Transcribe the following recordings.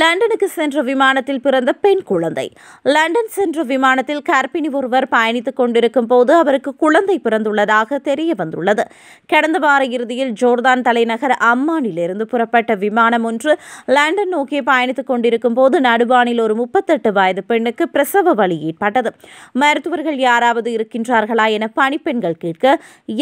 லண்டனுக்கு சென்ற விமானத்தில் பிறந்த பெண் குழந்தை லண்டன் சென்ற விமானத்தில் கர்ப்பிணி ஒருவர் பயணித்துக் கொண்டிருக்கும் போது அவருக்கு குழந்தை பிறந்துள்ளதாக தெரிய வந்துள்ளது கடந்த வார இறுதியில் ஜோர்தான் தலைநகர் அம்மானிலிருந்து புறப்பட்ட விமானம் ஒன்று லண்டன் நோக்கி பயணித்துக் கொண்டிருக்கும் போது நடுவானில் ஒரு முப்பத்தெட்டு வயது பெண்ணுக்கு பிரசவ வழி ஏற்பட்டது மருத்துவர்கள் யாராவது இருக்கின்றார்களா என பணிப்பெண்கள் கேட்க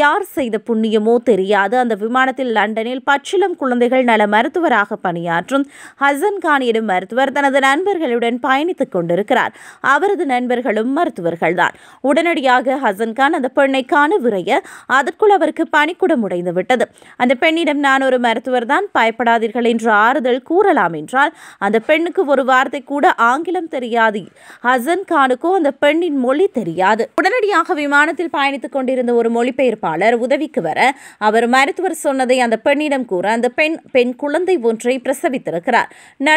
யார் செய்த புண்ணியமோ தெரியாது அந்த விமானத்தில் லண்டனில் பச்சிலம் குழந்தைகள் நல மருத்துவராக பணியாற்றும் ஹசன் தானியிடும் மருத்துவர் தனது நண்பர்களுடன் பயணித்துக் கொண்டிருக்கிறார் அவரது நண்பர்களும் மருத்துவர்கள்தான் உடனடியாக ஹசன்கான் அந்த பெண்ணை காண விரைய அதற்குள் அவருக்கு பணிக்குடம் உடைந்து விட்டது அந்த பெண்ணிடம் நான் ஒரு மருத்துவர் தான் பயப்படாதீர்கள் என்று ஆறுதல் கூறலாம் என்றால் அந்த பெண்ணுக்கு ஒரு வார்த்தை கூட ஆங்கிலம் தெரியாது ஹசன் கானுக்கோ அந்த பெண்ணின் மொழி தெரியாது உடனடியாக விமானத்தில் பயணித்துக் கொண்டிருந்த ஒரு மொழிபெயர்ப்பாளர் உதவிக்கு வர அவர் மருத்துவர் சொன்னதை அந்த பெண்ணிடம் கூற அந்த பெண் பெண் குழந்தை ஒன்றை பிரசவித்திருக்கிறார்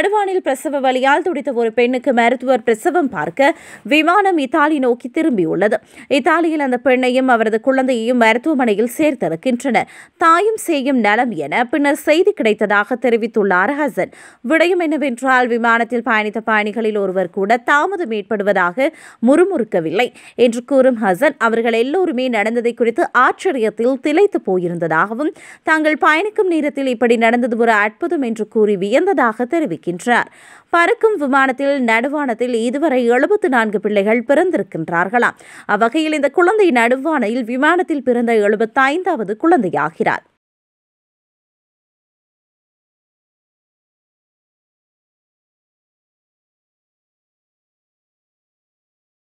நடுவானில் பிரசவ வலியால் துடித்த ஒரு பெண்ணுக்கு மருத்துவர் பிரசவம் பார்க்க விமானம் இத்தாலி நோக்கி திரும்பியுள்ளது இத்தாலியில் அந்த பெண்ணையும் அவரது குழந்தையையும் மருத்துவமனையில் சேர்த்திருக்கின்றனர் தாயும் செய்யும் நலம் என பின்னர் செய்தி கிடைத்ததாக தெரிவித்துள்ளார் ஹசன் விடயம் என்னவென்றால் விமானத்தில் பயணித்த பயணிகளில் ஒருவர் கூட தாமதம் ஏற்படுவதாக முறுமுறுக்கவில்லை என்று கூறும் ஹசன் அவர்கள் எல்லோருமே நடந்ததை குறித்து ஆச்சரியத்தில் திளைத்து போயிருந்ததாகவும் தாங்கள் பயணிக்கும் நேரத்தில் இப்படி நடந்தது ஒரு அற்புதம் என்று கூறி வியந்ததாக தெரிவிக்கின்றனர் வருகின்றார் பறக்கும் விமானத்தில் நடுவானத்தில் இதுவரை எழுபத்து நான்கு பிள்ளைகள் பிறந்திருக்கின்றார்களாம் அவ்வகையில் இந்த குழந்தை நடுவானையில் விமானத்தில் பிறந்த எழுபத்தைந்தாவது குழந்தையாகிறார்